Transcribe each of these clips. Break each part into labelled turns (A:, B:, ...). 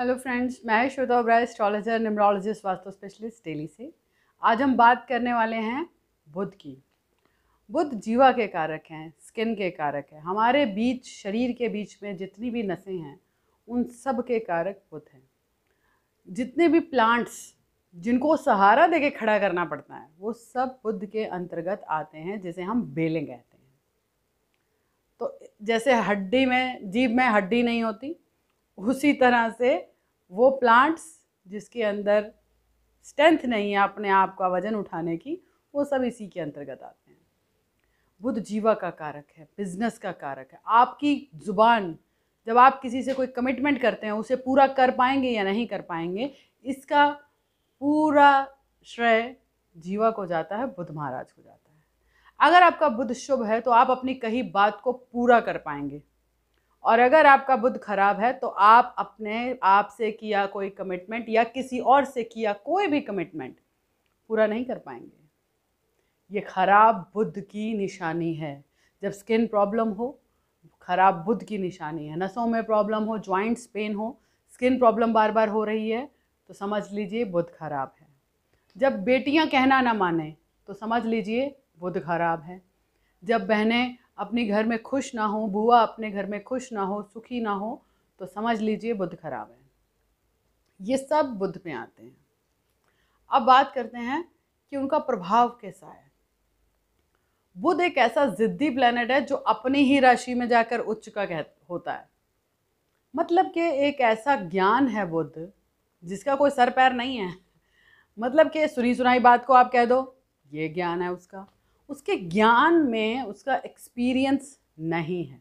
A: hello friends मैं Shweta Oberoi astrologer numerologist vastu specialist Delhi से आज हम बात करने वाले हैं बुध की बुध जीवा के कारक हैं स्किन के कारक हैं हमारे बीच शरीर के बीच में जितनी भी नसें हैं उन सब के कारक बुध हैं जितने भी प्लांट्स जिनको सहारा दे के खड़ा करना पड़ता है वो सब बुध के अंतर्गत आते हैं जिसे हम बेलें कहते हैं तो जैसे हड्डी में जीभ में हड्डी नहीं होती उसी तरह से वो प्लांट्स जिसके अंदर स्ट्रेंथ नहीं है अपने आप का वजन उठाने की वो सब इसी के अंतर्गत आते हैं बुद्ध जीवा का कारक है बिजनेस का कारक है आपकी ज़ुबान जब आप किसी से कोई कमिटमेंट करते हैं उसे पूरा कर पाएंगे या नहीं कर पाएंगे इसका पूरा श्रेय जीवा को जाता है बुद्ध महाराज को जाता है अगर आपका बुद्ध शुभ है तो आप अपनी कही बात को पूरा कर पाएंगे और अगर आपका बुद्ध खराब है तो आप अपने आप से किया कोई कमिटमेंट या किसी और से किया कोई भी कमिटमेंट पूरा नहीं कर पाएंगे ये खराब बुद्ध की निशानी है जब स्किन प्रॉब्लम हो खराब बुद्ध की निशानी है नसों में प्रॉब्लम हो जॉइंट्स पेन हो स्किन प्रॉब्लम बार बार हो रही है तो समझ लीजिए बुद्ध खराब है जब बेटियां कहना ना माने तो समझ लीजिए बुद्ध खराब है जब बहनें अपने घर में खुश ना हो बुआ अपने घर में खुश ना हो सुखी ना हो तो समझ लीजिए बुद्ध खराब है ये सब बुद्ध में आते हैं अब बात करते हैं कि उनका प्रभाव कैसा है बुध एक ऐसा जिद्दी प्लेनेट है जो अपनी ही राशि में जाकर उच्च का कह होता है मतलब कि एक ऐसा ज्ञान है बुद्ध जिसका कोई सर पैर नहीं है मतलब कि सुनी सुनाई बात को आप कह दो ये ज्ञान है उसका उसके ज्ञान में उसका एक्सपीरियंस नहीं है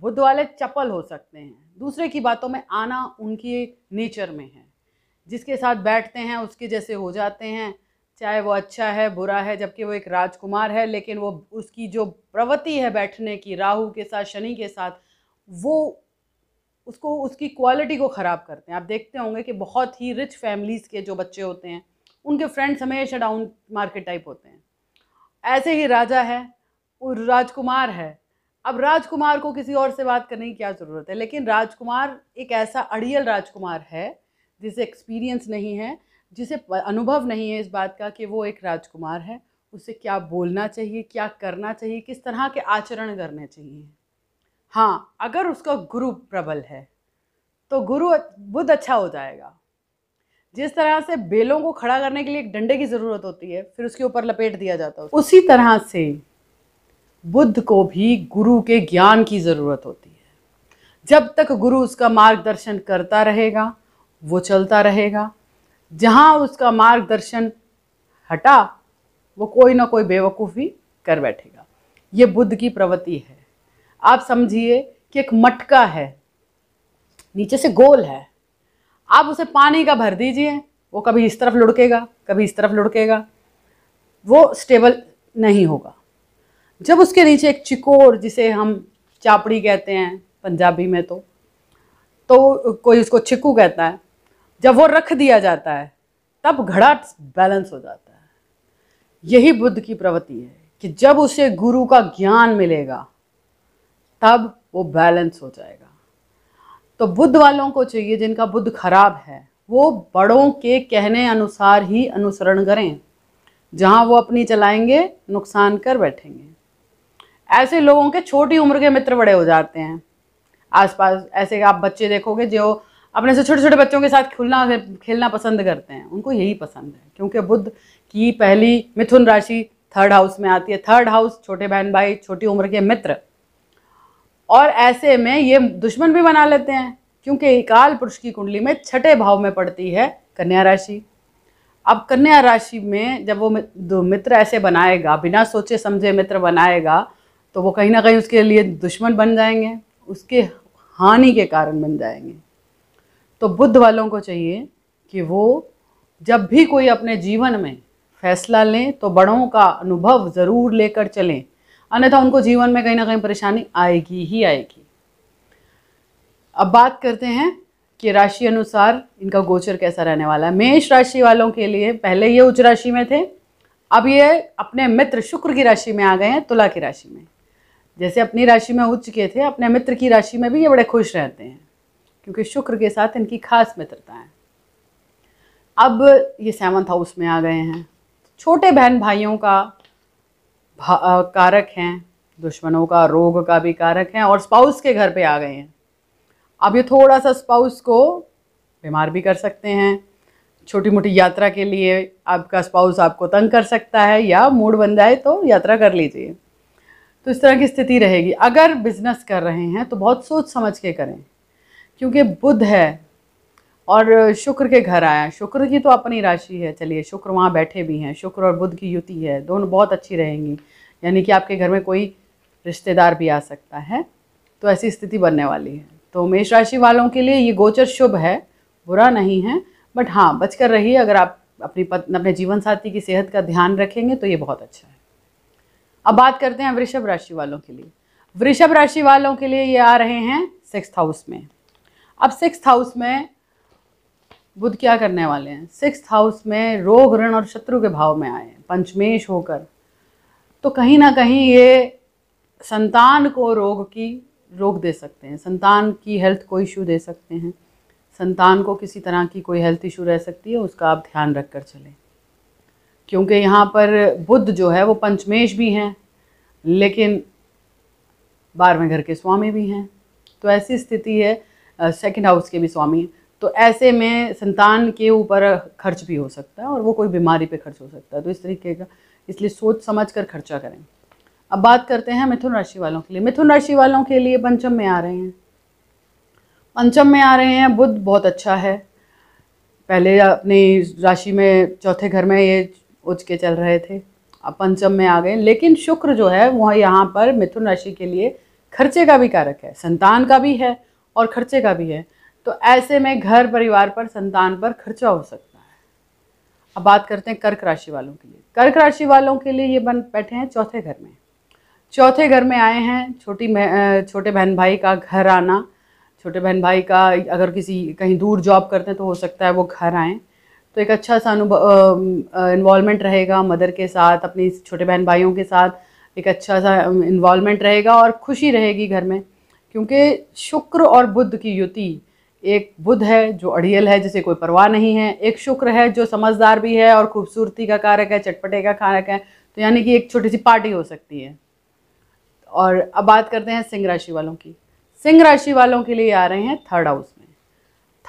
A: बुद्ध वाले चपल हो सकते हैं दूसरे की बातों में आना उनके नेचर में है जिसके साथ बैठते हैं उसके जैसे हो जाते हैं चाहे वो अच्छा है बुरा है जबकि वो एक राजकुमार है लेकिन वो उसकी जो प्रवृत्ति है बैठने की राहु के साथ शनि के साथ वो उसको उसकी क्वालिटी को ख़राब करते हैं आप देखते होंगे कि बहुत ही रिच फैमिलीज़ के जो बच्चे होते हैं उनके फ्रेंड्स हमेशा डाउन मार्केट टाइप होते हैं ऐसे ही राजा है और राजकुमार है अब राजकुमार को किसी और से बात करने की क्या ज़रूरत है लेकिन राजकुमार एक ऐसा अड़ियल राजकुमार है जिसे एक्सपीरियंस नहीं है जिसे अनुभव नहीं है इस बात का कि वो एक राजकुमार है उसे क्या बोलना चाहिए क्या करना चाहिए किस तरह के आचरण करने चाहिए हाँ अगर उसका गुरु प्रबल है तो गुरु बुद्ध अच्छा हो जाएगा जिस तरह से बेलों को खड़ा करने के लिए एक डंडे की ज़रूरत होती है फिर उसके ऊपर लपेट दिया जाता है उसी तरह से बुद्ध को भी गुरु के ज्ञान की ज़रूरत होती है जब तक गुरु उसका मार्गदर्शन करता रहेगा वो चलता रहेगा जहाँ उसका मार्गदर्शन हटा वो कोई ना कोई बेवकूफ़ी कर बैठेगा ये बुद्ध की प्रवृत्ति है आप समझिए कि एक मटका है नीचे से गोल है आप उसे पानी का भर दीजिए वो कभी इस तरफ लुढ़केगा कभी इस तरफ लुढ़केगा वो स्टेबल नहीं होगा जब उसके नीचे एक चिकोर जिसे हम चापड़ी कहते हैं पंजाबी में तो तो कोई उसको छिकू कहता है जब वो रख दिया जाता है तब घड़ा बैलेंस हो जाता है यही बुद्ध की प्रवृत्ति है कि जब उसे गुरु का ज्ञान मिलेगा तब वो बैलेंस हो जाएगा तो बुद्ध वालों को चाहिए जिनका बुद्ध खराब है वो बड़ों के कहने अनुसार ही अनुसरण करें जहाँ वो अपनी चलाएंगे नुकसान कर बैठेंगे ऐसे लोगों के छोटी उम्र के मित्र बड़े हो जाते हैं आसपास ऐसे आप बच्चे देखोगे जो अपने से छोटे छोटे बच्चों के साथ खुलना खेलना पसंद करते हैं उनको यही पसंद है क्योंकि बुद्ध की पहली मिथुन राशि थर्ड हाउस में आती है थर्ड हाउस छोटे बहन भाई छोटी उम्र के मित्र और ऐसे में ये दुश्मन भी बना लेते हैं क्योंकि काल पुरुष की कुंडली में छठे भाव में पड़ती है कन्या राशि अब कन्या राशि में जब वो मित्र ऐसे बनाएगा बिना सोचे समझे मित्र बनाएगा तो वो कहीं ना कहीं उसके लिए दुश्मन बन जाएंगे उसके हानि के कारण बन जाएंगे तो बुद्ध वालों को चाहिए कि वो जब भी कोई अपने जीवन में फैसला लें तो बड़ों का अनुभव ज़रूर लेकर चलें अन्यथा उनको जीवन में कहीं ना कहीं परेशानी आएगी ही आएगी अब बात करते हैं कि राशि अनुसार इनका गोचर कैसा रहने वाला है मेष राशि वालों के लिए पहले ये उच्च राशि में थे अब ये अपने मित्र शुक्र की राशि में आ गए हैं तुला की राशि में जैसे अपनी राशि में उच्च के थे अपने मित्र की राशि में भी ये बड़े खुश रहते हैं क्योंकि शुक्र के साथ इनकी खास मित्रता है अब ये सेवन्थ हाउस में आ गए हैं छोटे बहन भाइयों का कारक हैं दुश्मनों का रोग का भी कारक हैं और स्पाउस के घर पे आ गए हैं अब ये थोड़ा सा स्पाउस को बीमार भी कर सकते हैं छोटी मोटी यात्रा के लिए आपका स्पाउस आपको तंग कर सकता है या मूड बन जाए तो यात्रा कर लीजिए तो इस तरह की स्थिति रहेगी अगर बिजनेस कर रहे हैं तो बहुत सोच समझ के करें क्योंकि बुध है और शुक्र के घर आया शुक्र की तो अपनी राशि है चलिए शुक्र वहाँ बैठे भी हैं शुक्र और बुध की युति है दोनों बहुत अच्छी रहेंगी यानी कि आपके घर में कोई रिश्तेदार भी आ सकता है तो ऐसी स्थिति बनने वाली है तो मेष राशि वालों के लिए ये गोचर शुभ है बुरा नहीं है बट हाँ बचकर रहिए अगर आप अपनी पत्नी अपने जीवन साथी की सेहत का ध्यान रखेंगे तो ये बहुत अच्छा है अब बात करते हैं वृषभ राशि वालों के लिए वृषभ राशि वालों के लिए ये आ रहे हैं सिक्स हाउस में अब सिक्स हाउस में बुध क्या करने वाले हैं सिक्स हाउस में रोग ऋण और शत्रु के भाव में आए पंचमेश होकर तो कहीं ना कहीं ये संतान को रोग की रोग दे सकते हैं संतान की हेल्थ को इशू दे सकते हैं संतान को किसी तरह की कोई हेल्थ इशू रह सकती है उसका आप ध्यान रख कर चलें क्योंकि यहाँ पर बुद्ध जो है वो पंचमेश भी हैं लेकिन बारहवें घर के स्वामी भी हैं तो ऐसी स्थिति है सेकंड हाउस के भी स्वामी तो ऐसे में संतान के ऊपर खर्च भी हो सकता है और वो कोई बीमारी पे खर्च हो सकता है तो इस तरीके का इसलिए सोच समझ कर खर्चा करें अब बात करते हैं मिथुन राशि वालों के लिए मिथुन राशि वालों के लिए पंचम में आ रहे हैं पंचम में आ रहे हैं बुद्ध बहुत अच्छा है पहले अपनी राशि में चौथे घर में ये उच के चल रहे थे अब पंचम में आ गए लेकिन शुक्र जो है वह यहाँ पर मिथुन राशि के लिए खर्चे का भी कारक है संतान का भी है और खर्चे का भी है तो ऐसे में घर परिवार पर संतान पर खर्चा हो सकता है अब बात करते हैं कर्क राशि वालों के लिए कर्क राशि वालों के लिए ये बन बैठे हैं चौथे घर में चौथे घर में आए हैं छोटी छोटे बहन भाई का घर आना छोटे बहन भाई का अगर किसी कहीं दूर जॉब करते हैं तो हो सकता है वो घर आएँ तो एक अच्छा सा अनुभव इन्वॉलमेंट रहेगा मदर के साथ अपनी छोटे बहन भाइयों के साथ एक अच्छा सा इन्वॉलमेंट रहेगा और खुशी रहेगी घर में क्योंकि शुक्र और बुद्ध की युति एक बुध है जो अड़ियल है जिसे कोई परवाह नहीं है एक शुक्र है जो समझदार भी है और खूबसूरती का कारक है चटपटे का कारक है तो यानी कि एक छोटी सी पार्टी हो सकती है और अब बात करते हैं सिंह राशि वालों की सिंह राशि वालों के लिए आ रहे हैं थर्ड हाउस में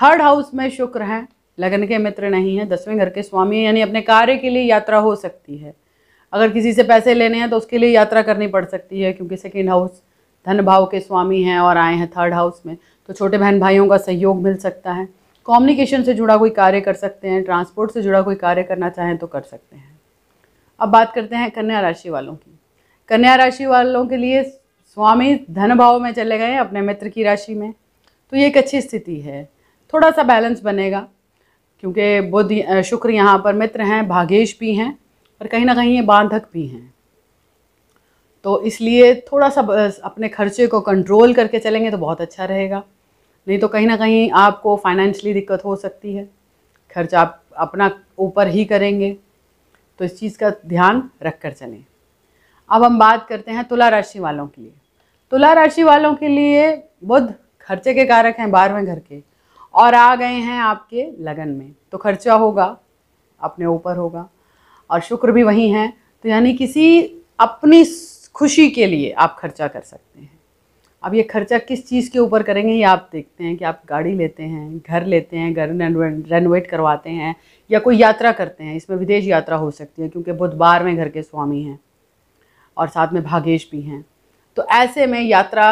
A: थर्ड हाउस में शुक्र हैं लगन के मित्र नहीं हैं दसवें घर के स्वामी यानी अपने कार्य के लिए यात्रा हो सकती है अगर किसी से पैसे लेने हैं तो उसके लिए यात्रा करनी पड़ सकती है क्योंकि सेकेंड हाउस धन भाव के स्वामी हैं और आए हैं थर्ड हाउस में तो छोटे बहन भाइयों का सहयोग मिल सकता है कम्युनिकेशन से जुड़ा कोई कार्य कर सकते हैं ट्रांसपोर्ट से जुड़ा कोई कार्य करना चाहें तो कर सकते हैं अब बात करते हैं कन्या राशि वालों की कन्या राशि वालों के लिए स्वामी धन भाव में चले गए अपने मित्र की राशि में तो ये एक अच्छी स्थिति है थोड़ा सा बैलेंस बनेगा क्योंकि बुद्ध शुक्र यहाँ पर मित्र हैं भागेश भी हैं और कहीं ना कहीं ये बांधक भी हैं तो इसलिए थोड़ा सा अपने खर्चे को कंट्रोल करके चलेंगे तो बहुत अच्छा रहेगा नहीं तो कहीं ना कहीं आपको फाइनेंशली दिक्कत हो सकती है खर्च आप अपना ऊपर ही करेंगे तो इस चीज़ का ध्यान रख कर चलें अब हम बात करते हैं तुला राशि वालों के लिए तुला राशि वालों के लिए बुध खर्चे के कारक हैं बारहवें घर के और आ गए हैं आपके लगन में तो खर्चा होगा अपने ऊपर होगा और शुक्र भी वहीं हैं तो यानी किसी अपनी खुशी के लिए आप खर्चा कर सकते हैं अब ये खर्चा किस चीज़ के ऊपर करेंगे ये आप देखते हैं कि आप गाड़ी लेते हैं घर लेते हैं घर रेनोवेट करवाते हैं या कोई यात्रा करते हैं इसमें विदेश यात्रा हो सकती है क्योंकि बुधवार में घर के स्वामी हैं और साथ में भागेश भी हैं तो ऐसे में यात्रा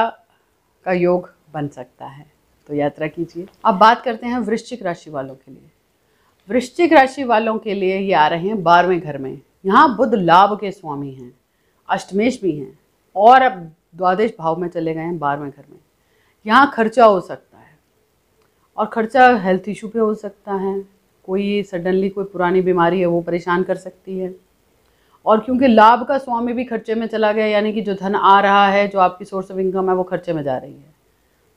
A: का योग बन सकता है तो यात्रा कीजिए अब बात करते हैं वृश्चिक राशि वालों के लिए वृश्चिक राशि वालों के लिए ये आ रहे हैं बारहवें घर में यहाँ बुद्ध लाभ के स्वामी हैं अष्टमेश भी हैं और अब द्वादश भाव में चले गए हैं बारहवें घर में यहाँ खर्चा हो सकता है और खर्चा हेल्थ इशू पे हो सकता है कोई सडनली कोई पुरानी बीमारी है वो परेशान कर सकती है और क्योंकि लाभ का स्वामी भी खर्चे में चला गया यानी कि जो धन आ रहा है जो आपकी सोर्स ऑफ इनकम है वो खर्चे में जा रही है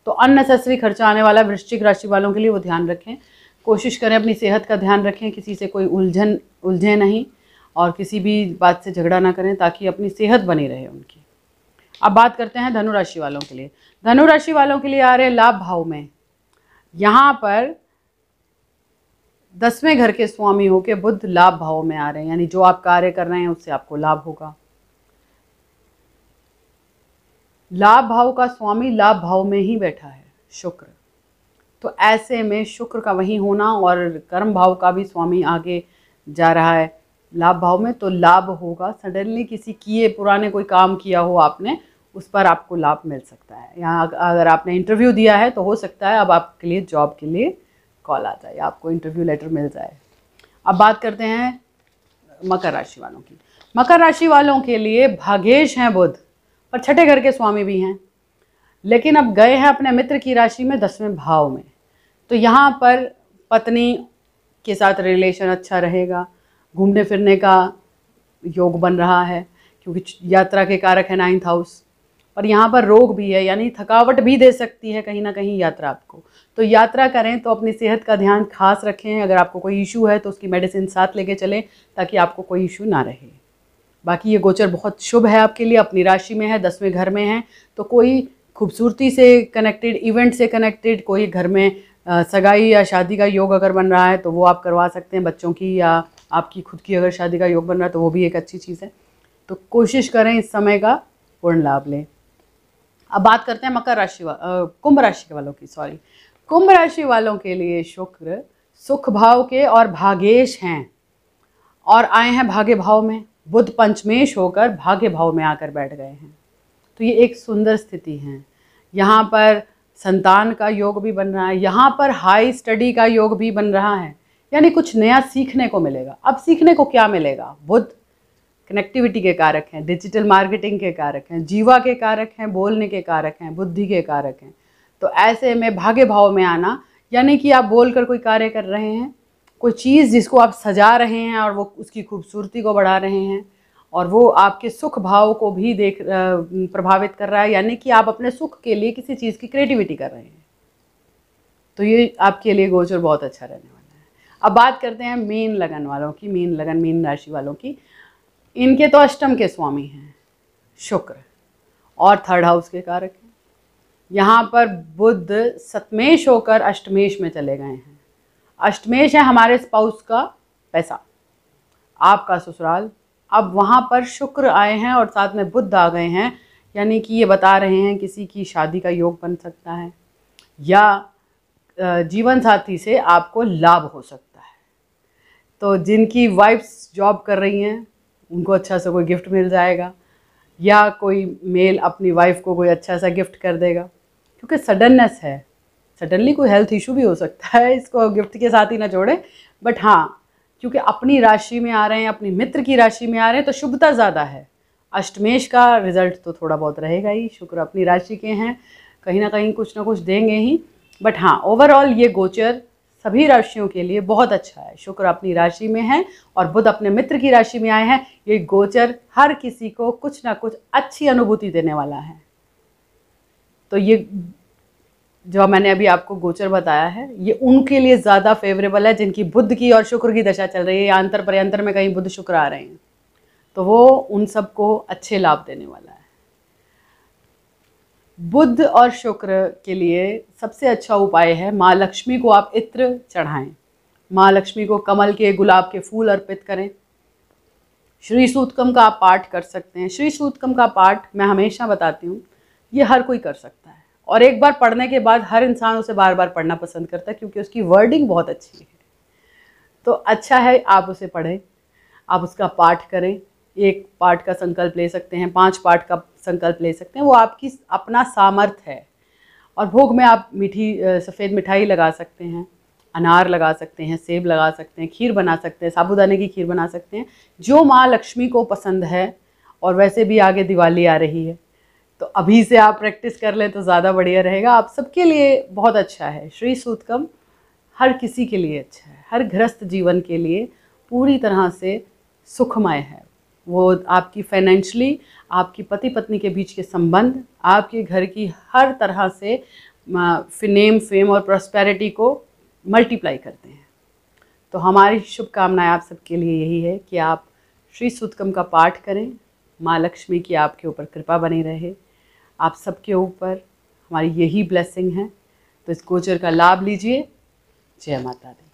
A: तो अननेसेसरी खर्चा आने वाला वृश्चिक राशि वालों के लिए वो ध्यान रखें कोशिश करें अपनी सेहत का ध्यान रखें किसी से कोई उलझन उलझे नहीं और किसी भी बात से झगड़ा ना करें ताकि अपनी सेहत बनी रहे उनकी अब बात करते हैं धनुराशि वालों के लिए धनुराशि वालों के लिए आ रहे लाभ भाव में यहाँ पर दसवें घर के स्वामी होके बुद्ध लाभ भाव में आ रहे हैं यानी जो आप कार्य कर रहे हैं उससे आपको लाभ होगा लाभ भाव का स्वामी लाभ भाव में ही बैठा है शुक्र तो ऐसे में शुक्र का वही होना और कर्म भाव का भी स्वामी आगे जा रहा है लाभ भाव में तो लाभ होगा सडनली किसी किए पुराने कोई काम किया हो आपने उस पर आपको लाभ मिल सकता है यहाँ अगर आपने इंटरव्यू दिया है तो हो सकता है अब आपके लिए जॉब के लिए कॉल आ जाए आपको इंटरव्यू लेटर मिल जाए अब बात करते हैं मकर राशि वालों की मकर राशि वालों के लिए भागेश हैं बुध पर छठे घर के स्वामी भी हैं लेकिन अब गए हैं अपने मित्र की राशि में दसवें भाव में तो यहाँ पर पत्नी के साथ रिलेशन अच्छा रहेगा घूमने फिरने का योग बन रहा है क्योंकि यात्रा के कारक है नाइन्थ हाउस और यहाँ पर रोग भी है यानी थकावट भी दे सकती है कहीं ना कहीं यात्रा आपको तो यात्रा करें तो अपनी सेहत का ध्यान खास रखें अगर आपको कोई इशू है तो उसकी मेडिसिन साथ लेके चलें ताकि आपको कोई इशू ना रहे बाकी ये गोचर बहुत शुभ है आपके लिए अपनी राशि में है दसवें घर में है तो कोई खूबसूरती से कनेक्टेड इवेंट से कनेक्टेड कोई घर में सगाई या शादी का योग अगर बन रहा है तो वो आप करवा सकते हैं बच्चों की या आपकी खुद की अगर शादी का योग बन रहा है तो वो भी एक अच्छी चीज़ है तो कोशिश करें इस समय का पूर्ण लाभ लें अब बात करते हैं मकर राशि कुंभ राशि के वालों की सॉरी कुंभ राशि वालों के लिए शुक्र सुख भाव के और भागेश हैं और आए हैं भाग्य भाव में बुद्ध पंचमेश होकर भाग्य भाव में आकर बैठ गए हैं तो ये एक सुंदर स्थिति है यहाँ पर संतान का योग भी बन रहा है यहाँ पर हाई स्टडी का योग भी बन रहा है यानी कुछ नया सीखने को मिलेगा अब सीखने को क्या मिलेगा बुद्ध कनेक्टिविटी के कारक हैं डिजिटल मार्केटिंग के कारक हैं जीवा के कारक हैं बोलने के कारक हैं बुद्धि के कारक हैं तो ऐसे में भागे भाव में आना यानी कि आप बोल कर कोई कार्य कर रहे हैं कोई चीज़ जिसको आप सजा रहे हैं और वो उसकी खूबसूरती को बढ़ा रहे हैं और वो आपके सुख भाव को भी देख प्रभावित कर रहा है यानी कि आप अपने सुख के लिए किसी चीज़ की क्रिएटिविटी कर रहे हैं तो ये आपके लिए गोचर बहुत अच्छा रहने अब बात करते हैं मेन लगन वालों की मेन लगन मेन राशि वालों की इनके तो अष्टम के स्वामी हैं शुक्र और थर्ड हाउस के कारक हैं यहाँ पर बुद्ध सतमेश होकर अष्टमेश में चले गए हैं अष्टमेश है हमारे स्पाउस का पैसा आपका ससुराल अब वहाँ पर शुक्र आए हैं और साथ में बुद्ध आ गए हैं यानी कि ये बता रहे हैं किसी की शादी का योग बन सकता है या जीवन साथी से आपको लाभ हो सकता है तो जिनकी वाइफ्स जॉब कर रही हैं उनको अच्छा सा कोई गिफ्ट मिल जाएगा या कोई मेल अपनी वाइफ को कोई अच्छा सा गिफ्ट कर देगा क्योंकि सडननेस है सडनली कोई हेल्थ इशू भी हो सकता है इसको गिफ्ट के साथ ही ना जोड़ें बट हाँ क्योंकि अपनी राशि में आ रहे हैं अपनी मित्र की राशि में आ रहे हैं तो शुभता ज़्यादा है अष्टमेश का रिजल्ट तो थोड़ा बहुत रहेगा ही शुक्र अपनी राशि के हैं कहीं ना कहीं कुछ ना कुछ देंगे ही बट हाँ ओवरऑल ये गोचर सभी राशियों के लिए बहुत अच्छा है शुक्र अपनी राशि में है और बुध अपने मित्र की राशि में आए हैं ये गोचर हर किसी को कुछ ना कुछ अच्छी अनुभूति देने वाला है तो ये जो मैंने अभी आपको गोचर बताया है ये उनके लिए ज़्यादा फेवरेबल है जिनकी बुद्ध की और शुक्र की दशा चल रही है या अंतर पर्यंतर में कहीं बुद्ध शुक्र आ रहे हैं तो वो उन सबको अच्छे लाभ देने वाला है बुद्ध और शुक्र के लिए सबसे अच्छा उपाय है माँ लक्ष्मी को आप इत्र चढ़ाएं माँ लक्ष्मी को कमल के गुलाब के फूल अर्पित करें श्री सूतकम का आप पाठ कर सकते हैं श्री सूतकम का पाठ मैं हमेशा बताती हूँ ये हर कोई कर सकता है और एक बार पढ़ने के बाद हर इंसान उसे बार बार पढ़ना पसंद करता है क्योंकि उसकी वर्डिंग बहुत अच्छी है तो अच्छा है आप उसे पढ़ें आप उसका पाठ करें एक पाठ का संकल्प ले सकते हैं पांच पाठ का संकल्प ले सकते हैं वो आपकी अपना सामर्थ है और भोग में आप मीठी सफ़ेद मिठाई लगा सकते हैं अनार लगा सकते हैं सेब लगा सकते हैं खीर बना सकते हैं साबूदाने की खीर बना सकते हैं जो माँ लक्ष्मी को पसंद है और वैसे भी आगे दिवाली आ रही है तो अभी से आप प्रैक्टिस कर लें तो ज़्यादा बढ़िया रहेगा आप सबके लिए बहुत अच्छा है श्री सूतकम हर किसी के लिए अच्छा है हर गृहस्थ जीवन के लिए पूरी तरह से सुखमय है वो आपकी फाइनेंशली आपकी पति पत्नी के बीच के संबंध आपके घर की हर तरह से नेम फेम और प्रॉस्पेरिटी को मल्टीप्लाई करते हैं तो हमारी शुभकामनाएं आप सबके लिए यही है कि आप श्री सुतकम का पाठ करें माँ लक्ष्मी की आपके ऊपर कृपा बनी रहे आप सबके ऊपर हमारी यही ब्लेसिंग है तो इस गोचर का लाभ लीजिए जय माता दी